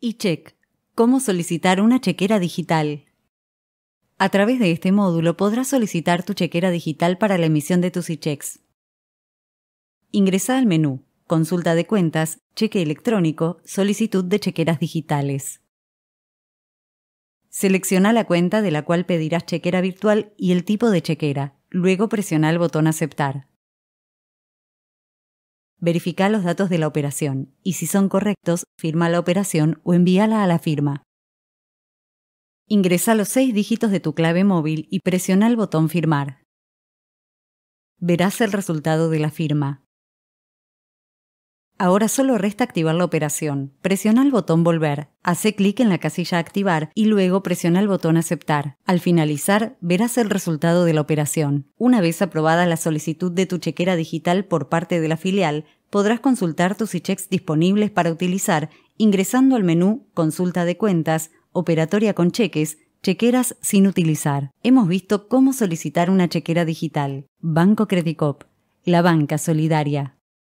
y cómo solicitar una chequera digital. A través de este módulo podrás solicitar tu chequera digital para la emisión de tus e-checks. Ingresa al menú Consulta de cuentas, cheque electrónico, solicitud de chequeras digitales. Selecciona la cuenta de la cual pedirás chequera virtual y el tipo de chequera. Luego presiona el botón Aceptar. Verifica los datos de la operación y si son correctos, firma la operación o envíala a la firma. Ingresa los seis dígitos de tu clave móvil y presiona el botón Firmar. Verás el resultado de la firma. Ahora solo resta activar la operación. Presiona el botón Volver, hace clic en la casilla Activar y luego presiona el botón Aceptar. Al finalizar, verás el resultado de la operación. Una vez aprobada la solicitud de tu chequera digital por parte de la filial, podrás consultar tus e-checks disponibles para utilizar ingresando al menú Consulta de cuentas, Operatoria con cheques, Chequeras sin utilizar. Hemos visto cómo solicitar una chequera digital. Banco Credicop, la banca solidaria.